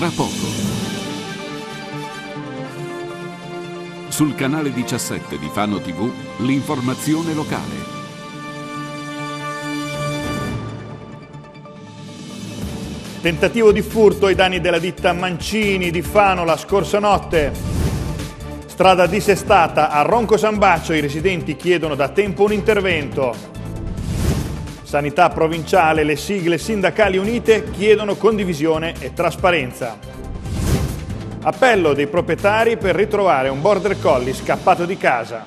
tra poco. Sul canale 17 di Fano TV, l'informazione locale. Tentativo di furto ai danni della ditta Mancini di Fano la scorsa notte. Strada dissestata a Ronco San Bacio, i residenti chiedono da tempo un intervento. Sanità provinciale, le sigle sindacali unite chiedono condivisione e trasparenza. Appello dei proprietari per ritrovare un border collie scappato di casa.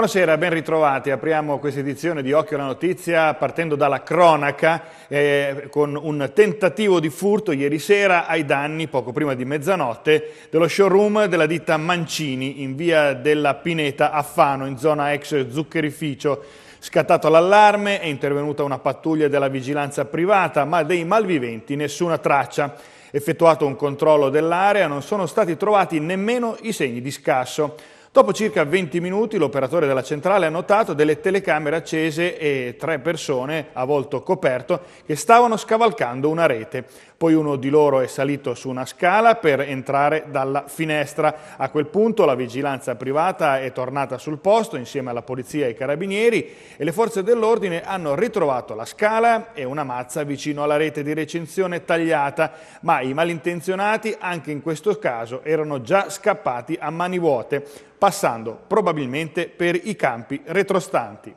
Buonasera, ben ritrovati. Apriamo questa edizione di Occhio alla Notizia partendo dalla cronaca eh, con un tentativo di furto ieri sera ai danni, poco prima di mezzanotte, dello showroom della ditta Mancini in via della Pineta a Fano, in zona ex zuccherificio. Scattato l'allarme, è intervenuta una pattuglia della vigilanza privata, ma dei malviventi nessuna traccia. Effettuato un controllo dell'area, non sono stati trovati nemmeno i segni di scasso. Dopo circa 20 minuti l'operatore della centrale ha notato delle telecamere accese e tre persone a volto coperto che stavano scavalcando una rete. Poi uno di loro è salito su una scala per entrare dalla finestra. A quel punto la vigilanza privata è tornata sul posto insieme alla polizia e ai carabinieri e le forze dell'ordine hanno ritrovato la scala e una mazza vicino alla rete di recinzione tagliata, ma i malintenzionati anche in questo caso erano già scappati a mani vuote, passando probabilmente per i campi retrostanti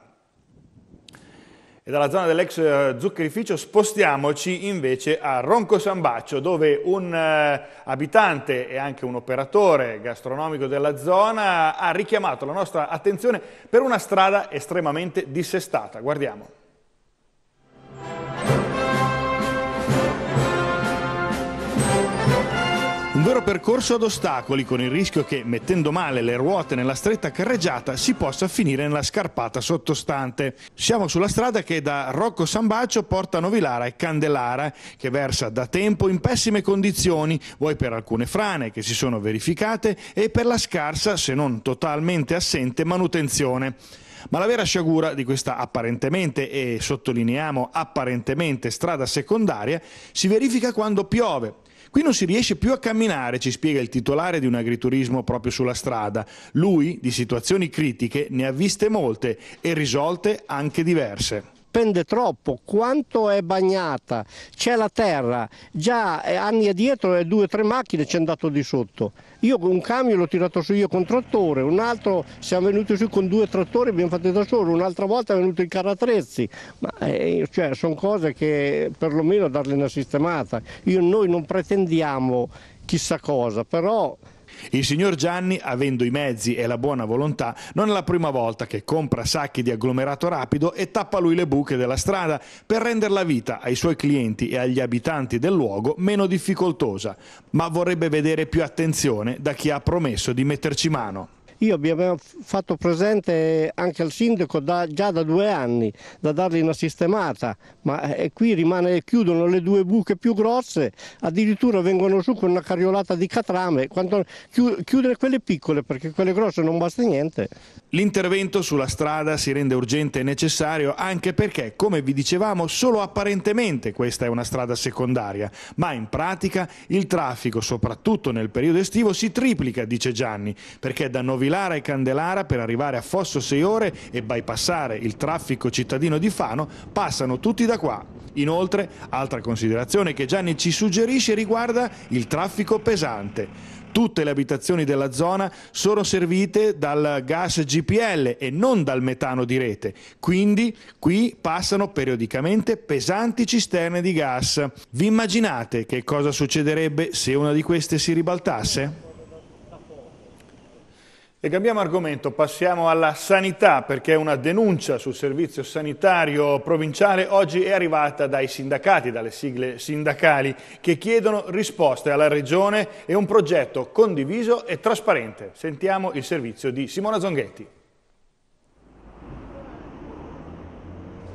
e dalla zona dell'ex eh, zuccherificio spostiamoci invece a Ronco Sambaccio dove un eh, abitante e anche un operatore gastronomico della zona ha richiamato la nostra attenzione per una strada estremamente dissestata. Guardiamo. Un vero percorso ad ostacoli con il rischio che, mettendo male le ruote nella stretta carreggiata, si possa finire nella scarpata sottostante. Siamo sulla strada che da Rocco Sambacio porta a Novilara e Candelara, che versa da tempo in pessime condizioni, vuoi per alcune frane che si sono verificate e per la scarsa, se non totalmente assente, manutenzione. Ma la vera sciagura di questa apparentemente, e sottolineiamo apparentemente, strada secondaria si verifica quando piove Qui non si riesce più a camminare, ci spiega il titolare di un agriturismo proprio sulla strada. Lui di situazioni critiche ne ha viste molte e risolte anche diverse pende troppo, quanto è bagnata, c'è la terra, già eh, anni addietro e eh, due o tre macchine ci è andato di sotto. Io un camion l'ho tirato su io con trattore, un altro siamo venuti su con due trattori, e abbiamo fatto da solo, un'altra volta è venuto il caratrezzi, ma eh, cioè, sono cose che perlomeno darle una sistemata. Io, noi non pretendiamo chissà cosa, però il signor Gianni, avendo i mezzi e la buona volontà, non è la prima volta che compra sacchi di agglomerato rapido e tappa lui le buche della strada per rendere la vita ai suoi clienti e agli abitanti del luogo meno difficoltosa, ma vorrebbe vedere più attenzione da chi ha promesso di metterci mano. Io vi avevo fatto presente anche al sindaco da, già da due anni da dargli una sistemata, ma eh, qui rimane, chiudono le due buche più grosse, addirittura vengono su con una carriolata di catrame, quando, chiudere quelle piccole perché quelle grosse non basta niente. L'intervento sulla strada si rende urgente e necessario anche perché, come vi dicevamo, solo apparentemente questa è una strada secondaria, ma in pratica il traffico, soprattutto nel periodo estivo, si triplica, dice Gianni, perché da Novi Lara e Candelara per arrivare a Fosso 6 ore e bypassare il traffico cittadino di Fano passano tutti da qua. Inoltre, altra considerazione che Gianni ci suggerisce riguarda il traffico pesante. Tutte le abitazioni della zona sono servite dal gas GPL e non dal metano di rete, quindi qui passano periodicamente pesanti cisterne di gas. Vi immaginate che cosa succederebbe se una di queste si ribaltasse? E cambiamo argomento, passiamo alla sanità perché una denuncia sul servizio sanitario provinciale oggi è arrivata dai sindacati, dalle sigle sindacali che chiedono risposte alla regione e un progetto condiviso e trasparente. Sentiamo il servizio di Simona Zonghetti.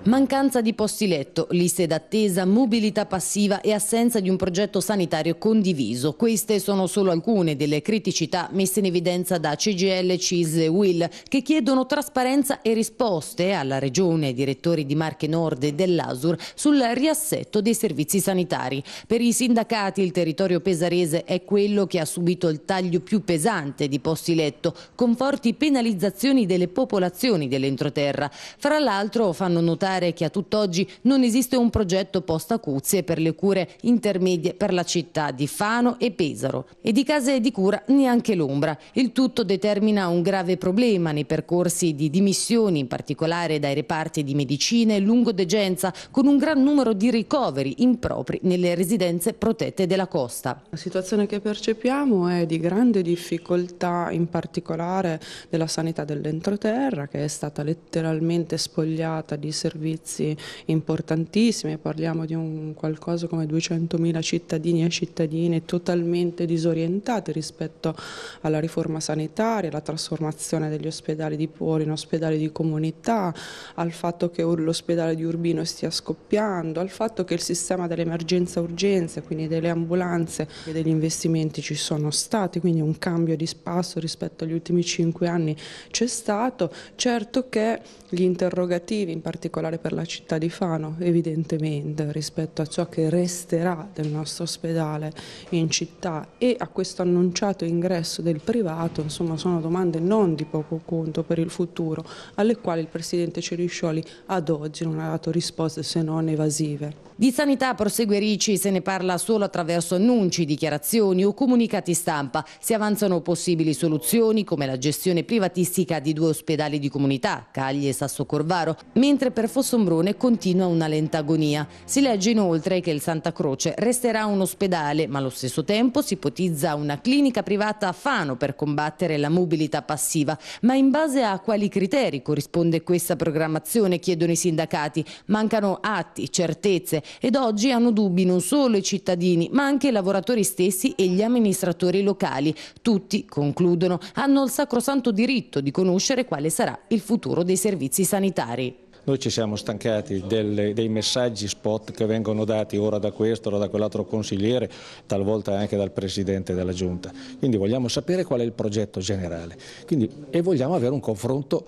Mancanza di posti letto, liste d'attesa, mobilità passiva e assenza di un progetto sanitario condiviso. Queste sono solo alcune delle criticità messe in evidenza da CGL, CIS e WIL che chiedono trasparenza e risposte alla Regione ai direttori di Marche Nord e dell'Asur sul riassetto dei servizi sanitari. Per i sindacati il territorio pesarese è quello che ha subito il taglio più pesante di posti letto, con forti penalizzazioni delle popolazioni dell'entroterra. Fra l'altro fanno notare ricordare che a tutt'oggi non esiste un progetto post acuzie per le cure intermedie per la città di Fano e Pesaro e di case di cura neanche l'ombra. Il tutto determina un grave problema nei percorsi di dimissioni, in particolare dai reparti di medicina e degenza, con un gran numero di ricoveri impropri nelle residenze protette della costa. La situazione che percepiamo è di grande difficoltà, in particolare della sanità dell'entroterra, che è stata letteralmente spogliata di servizi servizi importantissimi, parliamo di un, qualcosa come 200.000 cittadini e cittadine totalmente disorientate rispetto alla riforma sanitaria, alla trasformazione degli ospedali di Pori in ospedali di comunità, al fatto che l'ospedale di Urbino stia scoppiando, al fatto che il sistema dell'emergenza urgenza, quindi delle ambulanze e degli investimenti ci sono stati, quindi un cambio di spasso rispetto agli ultimi cinque anni c'è stato, certo che gli interrogativi in particolare particolare per la città di Fano, evidentemente rispetto a ciò che resterà del nostro ospedale in città e a questo annunciato ingresso del privato, insomma sono domande non di poco conto per il futuro, alle quali il Presidente Ceriscioli ad oggi non ha dato risposte se non evasive. Di sanità, prosegue Ricci, se ne parla solo attraverso annunci, dichiarazioni o comunicati stampa. Si avanzano possibili soluzioni come la gestione privatistica di due ospedali di comunità, Cagli e Sasso Corvaro, mentre per Fossombrone continua una lenta agonia. Si legge inoltre che il Santa Croce resterà un ospedale, ma allo stesso tempo si ipotizza una clinica privata a Fano per combattere la mobilità passiva. Ma in base a quali criteri corrisponde questa programmazione, chiedono i sindacati. Mancano atti, certezze ed oggi hanno dubbi non solo i cittadini, ma anche i lavoratori stessi e gli amministratori locali. Tutti, concludono, hanno il sacrosanto diritto di conoscere quale sarà il futuro dei servizi sanitari. Noi ci siamo stancati delle, dei messaggi spot che vengono dati ora da questo, ora da quell'altro consigliere, talvolta anche dal Presidente della Giunta. Quindi vogliamo sapere qual è il progetto generale Quindi, e vogliamo avere un confronto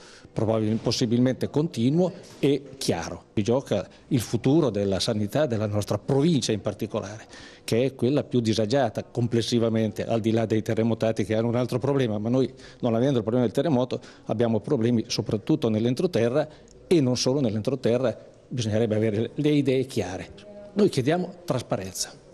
possibilmente continuo e chiaro. Si gioca il futuro della sanità della nostra provincia in particolare, che è quella più disagiata complessivamente, al di là dei terremotati che hanno un altro problema, ma noi non avendo il problema del terremoto abbiamo problemi soprattutto nell'entroterra e non solo nell'entroterra, bisognerebbe avere le idee chiare. Noi chiediamo trasparenza.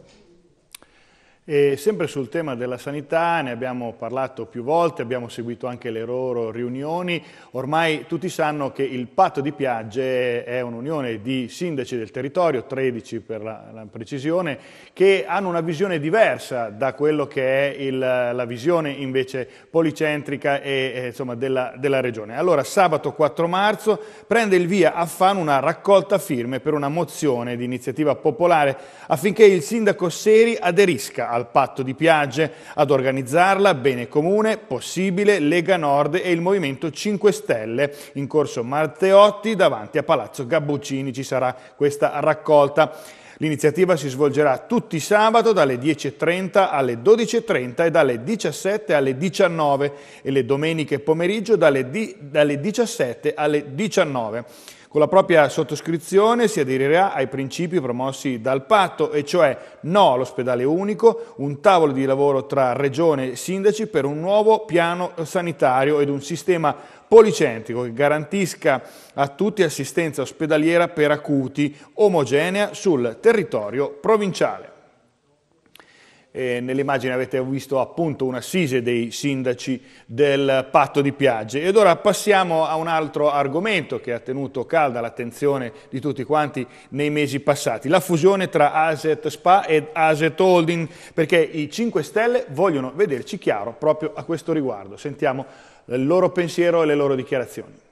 E sempre sul tema della sanità ne abbiamo parlato più volte, abbiamo seguito anche le loro riunioni. Ormai tutti sanno che il patto di Piagge è un'unione di sindaci del territorio, 13 per la, la, precisione, che hanno una visione diversa da quello che è il, la visione invece policentrica e, eh, insomma, della, della, regione. Allora sabato 4 marzo prende il via a Fan una raccolta firme per una mozione di iniziativa popolare affinché il sindaco Seri aderisca al patto di piagge. Ad organizzarla, Bene Comune, Possibile, Lega Nord e il Movimento 5 Stelle. In corso Marteotti, davanti a Palazzo Gabbuccini, ci sarà questa raccolta. L'iniziativa si svolgerà tutti sabato dalle 10.30 alle 12.30 e dalle 17 alle 19 e le domeniche pomeriggio dalle, dalle 17 alle 19. Con la propria sottoscrizione si aderirà ai principi promossi dal patto, e cioè no all'ospedale unico, un tavolo di lavoro tra regione e sindaci per un nuovo piano sanitario ed un sistema policentrico che garantisca a tutti assistenza ospedaliera per acuti omogenea sul territorio provinciale. Eh, nell'immagine avete visto appunto un'assise dei sindaci del patto di Piagge. Ed ora passiamo a un altro argomento che ha tenuto calda l'attenzione di tutti quanti nei mesi passati, la fusione tra Aset Spa ed Aset Holding, perché i 5 Stelle vogliono vederci chiaro proprio a questo riguardo. Sentiamo il loro pensiero e le loro dichiarazioni.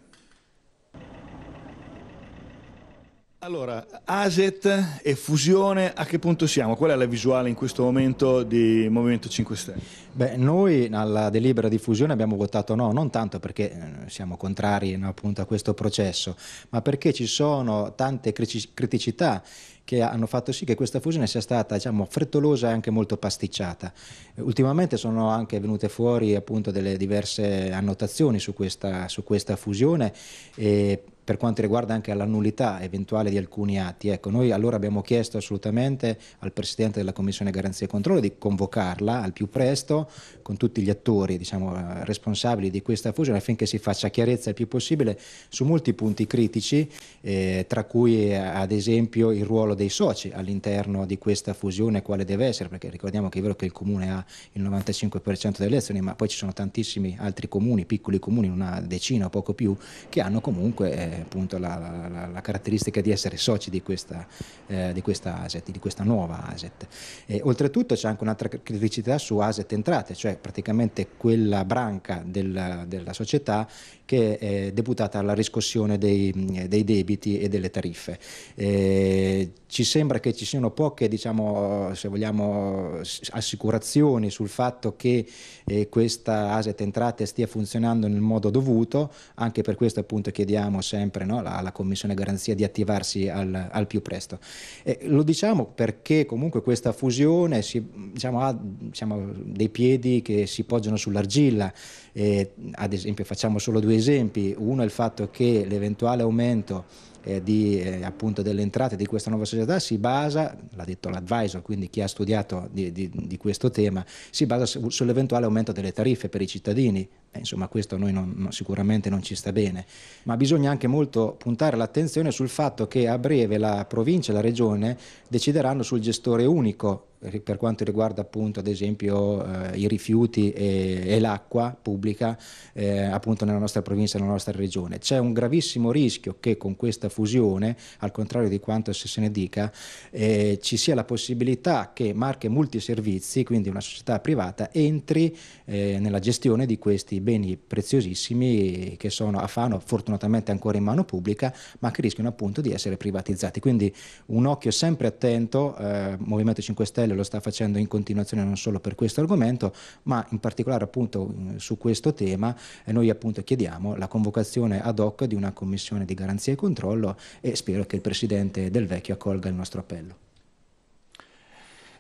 Allora, ASET e fusione, a che punto siamo? Qual è la visuale in questo momento di Movimento 5 Stelle? Beh, noi alla delibera di fusione abbiamo votato no, non tanto perché eh, siamo contrari no, a questo processo, ma perché ci sono tante criticità che hanno fatto sì che questa fusione sia stata diciamo, frettolosa e anche molto pasticciata. Ultimamente sono anche venute fuori appunto, delle diverse annotazioni su questa, su questa fusione e per quanto riguarda anche la nullità eventuale di alcuni atti. Ecco, noi allora abbiamo chiesto assolutamente al Presidente della Commissione Garanzia e Controllo di convocarla al più presto con tutti gli attori diciamo, eh, responsabili di questa fusione affinché si faccia chiarezza il più possibile su molti punti critici, eh, tra cui eh, ad esempio il ruolo dei soci all'interno di questa fusione, quale deve essere, perché ricordiamo che è vero che il Comune ha il 95% delle elezioni, ma poi ci sono tantissimi altri comuni, piccoli comuni, una decina o poco più, che hanno comunque... Eh, appunto la, la, la caratteristica di essere soci di questa, eh, di questa asset, di questa nuova asset. E, oltretutto c'è anche un'altra criticità su asset entrate, cioè praticamente quella branca del, della società che è deputata alla riscossione dei, eh, dei debiti e delle tariffe. E, ci sembra che ci siano poche, diciamo, se vogliamo, assicurazioni sul fatto che eh, questa asset entrate stia funzionando nel modo dovuto, anche per questo appunto chiediamo se sempre no? la, la, Commissione Garanzia di attivarsi al, al più presto. E lo diciamo perché comunque questa fusione si, diciamo, ha diciamo, dei piedi che si poggiano sull'argilla, e, ad esempio facciamo solo due esempi, uno è il fatto che l'eventuale aumento eh, di, eh, appunto delle entrate di questa nuova società si basa, l'ha detto l'advisor, quindi chi ha studiato di, di, di questo tema, si basa su, sull'eventuale aumento delle tariffe per i cittadini, Beh, insomma, questo a noi non, non, sicuramente non ci sta bene, ma bisogna anche molto puntare l'attenzione sul fatto che a breve la provincia e la regione decideranno sul gestore unico eh, per quanto riguarda appunto ad esempio eh, i rifiuti e, e l'acqua pubblica eh, appunto nella nostra provincia e nella nostra regione. C'è un gravissimo rischio che con questa fusione, al contrario di quanto se ne dica, eh, ci sia la possibilità che Marche Multiservizi, quindi una società privata, entri eh, nella gestione di questi beni preziosissimi che sono a Fano fortunatamente ancora in mano pubblica ma che rischiano appunto di essere privatizzati. Quindi un occhio sempre attento, eh, Movimento 5 Stelle lo sta facendo in continuazione non solo per questo argomento ma in particolare appunto eh, su questo tema eh, noi appunto chiediamo la convocazione ad hoc di una commissione di garanzia e controllo e spero che il Presidente del Vecchio accolga il nostro appello.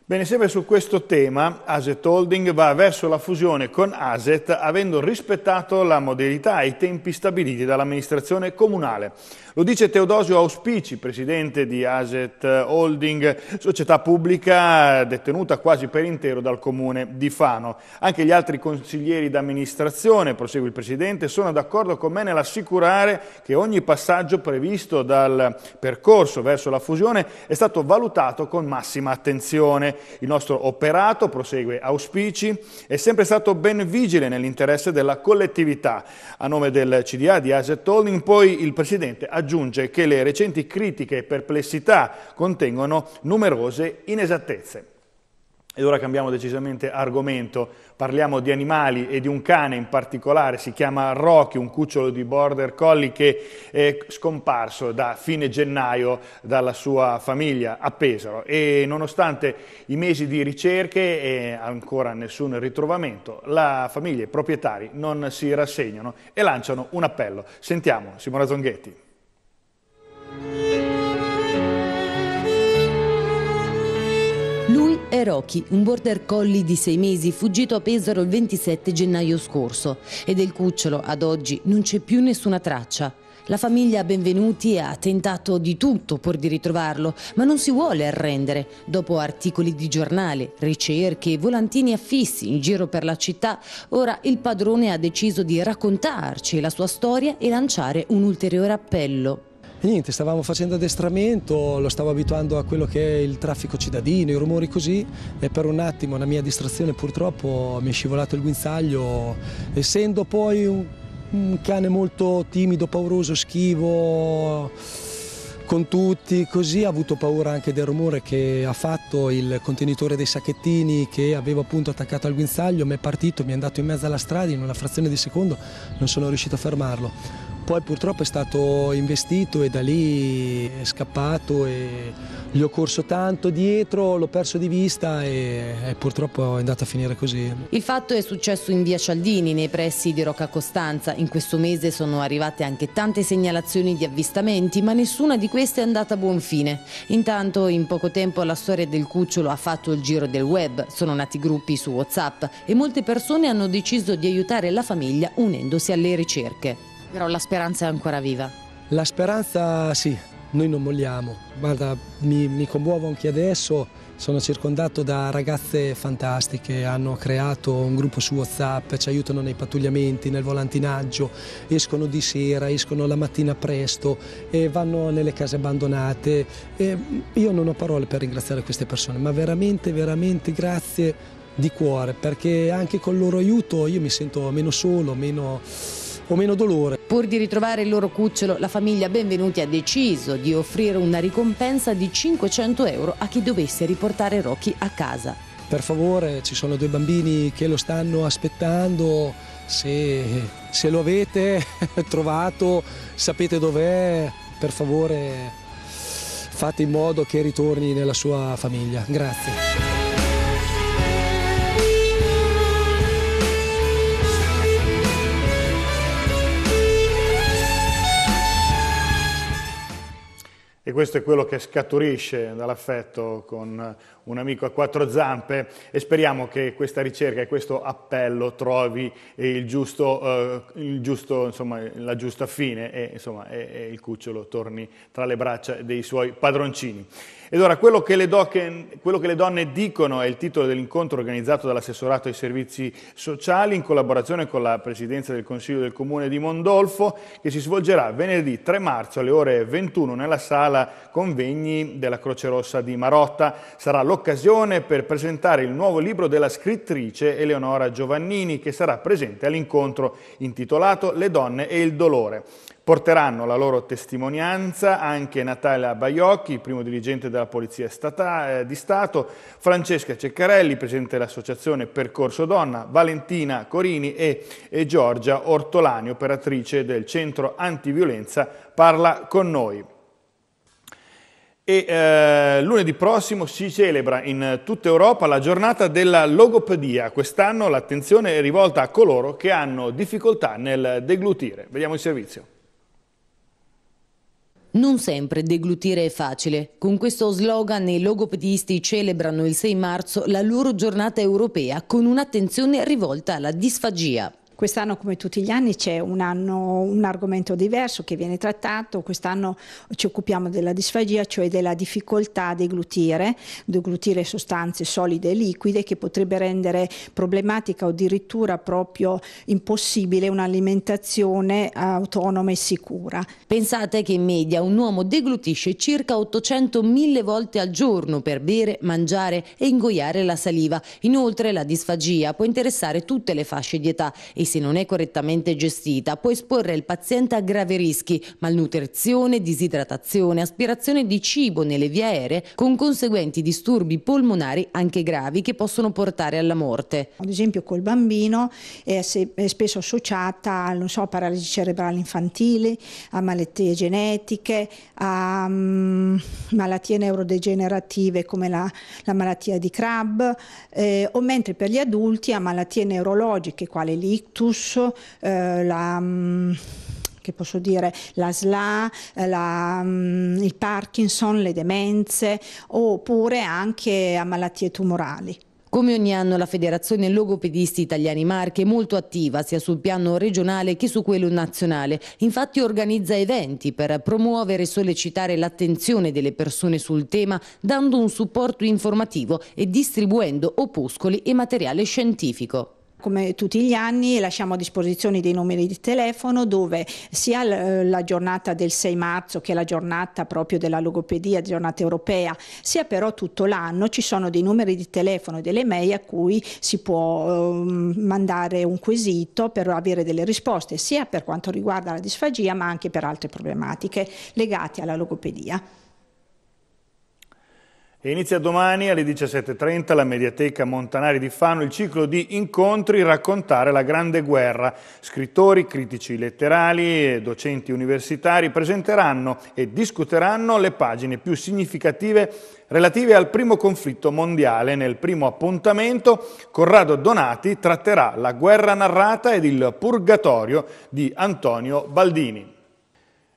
Bene, sempre su questo tema, Asset Holding va verso la fusione con Asset avendo rispettato la modalità e i tempi stabiliti dall'amministrazione comunale. Lo dice Teodosio Auspici, presidente di Asset Holding, società pubblica detenuta quasi per intero dal comune di Fano. Anche gli altri consiglieri d'amministrazione, prosegue il presidente, sono d'accordo con me nell'assicurare che ogni passaggio previsto dal percorso verso la fusione è stato valutato con massima attenzione il nostro operato, prosegue auspici, è sempre stato ben vigile nell'interesse della collettività. A nome del CDA di Asset Holding poi il Presidente aggiunge che le recenti critiche e perplessità contengono numerose inesattezze. Ed ora cambiamo decisamente argomento, parliamo di animali e di un cane in particolare, si chiama Rocky, un cucciolo di border collie che è scomparso da fine gennaio dalla sua famiglia a Pesaro e nonostante i mesi di ricerche e ancora nessun ritrovamento, la famiglia e i proprietari non si rassegnano e lanciano un appello. Sentiamo Simona Zonghetti. Lui è Rocky, un border collie di sei mesi fuggito a Pesaro il 27 gennaio scorso e del cucciolo ad oggi non c'è più nessuna traccia. La famiglia Benvenuti ha tentato di tutto pur di ritrovarlo, ma non si vuole arrendere. Dopo articoli di giornale, ricerche e volantini affissi in giro per la città, ora il padrone ha deciso di raccontarci la sua storia e lanciare un ulteriore appello. E niente, stavamo facendo addestramento, lo stavo abituando a quello che è il traffico cittadino, i rumori così e per un attimo una mia distrazione purtroppo mi è scivolato il guinzaglio, essendo poi un, un cane molto timido, pauroso, schivo con tutti, così ha avuto paura anche del rumore che ha fatto il contenitore dei sacchettini che avevo appunto attaccato al guinzaglio, mi è partito, mi è andato in mezzo alla strada in una frazione di secondo, non sono riuscito a fermarlo poi purtroppo è stato investito e da lì è scappato e gli ho corso tanto dietro, l'ho perso di vista e, e purtroppo è andata a finire così. Il fatto è successo in via Cialdini, nei pressi di Rocca Costanza. In questo mese sono arrivate anche tante segnalazioni di avvistamenti, ma nessuna di queste è andata a buon fine. Intanto in poco tempo la storia del cucciolo ha fatto il giro del web, sono nati gruppi su WhatsApp e molte persone hanno deciso di aiutare la famiglia unendosi alle ricerche. Però la speranza è ancora viva. La speranza sì, noi non molliamo. Guarda, mi, mi commuovo anche adesso, sono circondato da ragazze fantastiche, hanno creato un gruppo su Whatsapp, ci aiutano nei pattugliamenti, nel volantinaggio, escono di sera, escono la mattina presto e vanno nelle case abbandonate. E io non ho parole per ringraziare queste persone, ma veramente, veramente grazie di cuore, perché anche con il loro aiuto io mi sento meno solo, meno o meno dolore. Pur di ritrovare il loro cucciolo, la famiglia Benvenuti ha deciso di offrire una ricompensa di 500 euro a chi dovesse riportare Rocky a casa. Per favore, ci sono due bambini che lo stanno aspettando, se, se lo avete trovato, sapete dov'è, per favore fate in modo che ritorni nella sua famiglia. Grazie. questo è quello che scaturisce dall'affetto con un amico a quattro zampe e speriamo che questa ricerca e questo appello trovi il giusto, eh, il giusto, insomma, la giusta fine e, insomma, e, e il cucciolo torni tra le braccia dei suoi padroncini. Ed ora, quello che, le do, che, quello che le donne dicono è il titolo dell'incontro organizzato dall'assessorato ai servizi sociali in collaborazione con la Presidenza del Consiglio del Comune di Mondolfo, che si svolgerà venerdì 3 marzo alle ore 21 nella sala convegni della Croce Rossa di Marotta. Sarà l'occasione per presentare il nuovo libro della scrittrice Eleonora Giovannini che sarà presente all'incontro intitolato Le donne e il dolore. Porteranno la loro testimonianza anche Natalia Baiocchi, primo dirigente della Polizia Stata, eh, di Stato, Francesca Ceccarelli, presidente dell'Associazione Percorso Donna, Valentina Corini e, e Giorgia Ortolani, operatrice del Centro Antiviolenza, parla con noi. E eh, lunedì prossimo si celebra in tutta Europa la giornata della logopedia. Quest'anno l'attenzione è rivolta a coloro che hanno difficoltà nel deglutire. Vediamo il servizio. Non sempre deglutire è facile. Con questo slogan i logopedisti celebrano il 6 marzo la loro giornata europea con un'attenzione rivolta alla disfagia. Quest'anno come tutti gli anni c'è un, un, argomento diverso che viene trattato, quest'anno ci occupiamo della disfagia, cioè della difficoltà a deglutire, deglutire sostanze solide e liquide che potrebbe rendere problematica o addirittura proprio impossibile un'alimentazione autonoma e sicura. Pensate che in media un uomo deglutisce circa 800.000 volte al giorno per bere, mangiare e ingoiare la saliva. Inoltre la disfagia può interessare tutte le fasce di età e se non è correttamente gestita, può esporre il paziente a gravi rischi, malnutrizione, disidratazione, aspirazione di cibo nelle vie aeree, con conseguenti disturbi polmonari anche gravi che possono portare alla morte. Ad esempio col bambino è spesso associata a so, paralisi cerebrale infantile, a malattie genetiche, a mm, malattie neurodegenerative come la, la malattia di Crab, eh, o mentre per gli adulti a malattie neurologiche quali l'ictus, Tuscio, eh, la... Mm, che posso dire, la SLA, eh, la, mm, il Parkinson, le demenze oppure anche a malattie tumorali. Come ogni anno la Federazione Logopedisti Italiani Marche è molto attiva sia sul piano regionale che su quello nazionale. Infatti organizza eventi per promuovere e sollecitare l'attenzione delle persone sul tema dando un supporto informativo e distribuendo opuscoli e materiale scientifico. Come tutti gli anni lasciamo a disposizione dei numeri di telefono dove sia eh, la giornata del 6 marzo che la giornata proprio della logopedia, giornata europea, sia però tutto l'anno ci sono dei numeri di telefono e delle mail a cui si può ehm, mandare un quesito per avere delle risposte sia per quanto riguarda la disfagia ma anche per altre problematiche legate alla logopedia. E inizia domani alle 17.30 la Mediateca Montanari di Fano il ciclo di incontri Raccontare la Grande Guerra. Scrittori, critici letterali e docenti universitari presenteranno e discuteranno le pagine più significative relative al primo conflitto mondiale. Nel primo appuntamento Corrado Donati tratterà la guerra narrata ed il purgatorio di Antonio Baldini.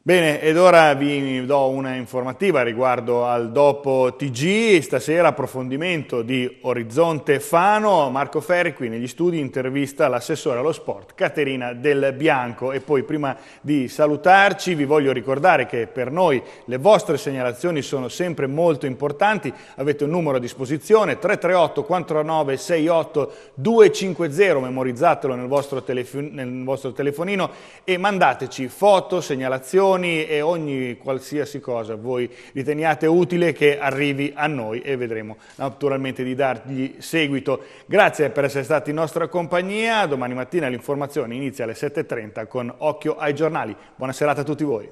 Bene, ed ora vi do una informativa riguardo al dopo TG, stasera approfondimento di Orizzonte Fano, Marco Ferri qui negli studi intervista l'assessore allo sport Caterina Del Bianco e poi prima di salutarci vi voglio ricordare che per noi le vostre segnalazioni sono sempre molto importanti, avete un numero a disposizione 338 49 68 250, memorizzatelo nel vostro, nel vostro telefonino e mandateci foto, segnalazioni, informazioni e ogni qualsiasi cosa voi riteniate utile che arrivi a noi e vedremo naturalmente di dargli seguito. Grazie per essere stati in nostra compagnia, domani mattina l'informazione inizia alle 7.30 con Occhio ai giornali. Buona serata a tutti voi.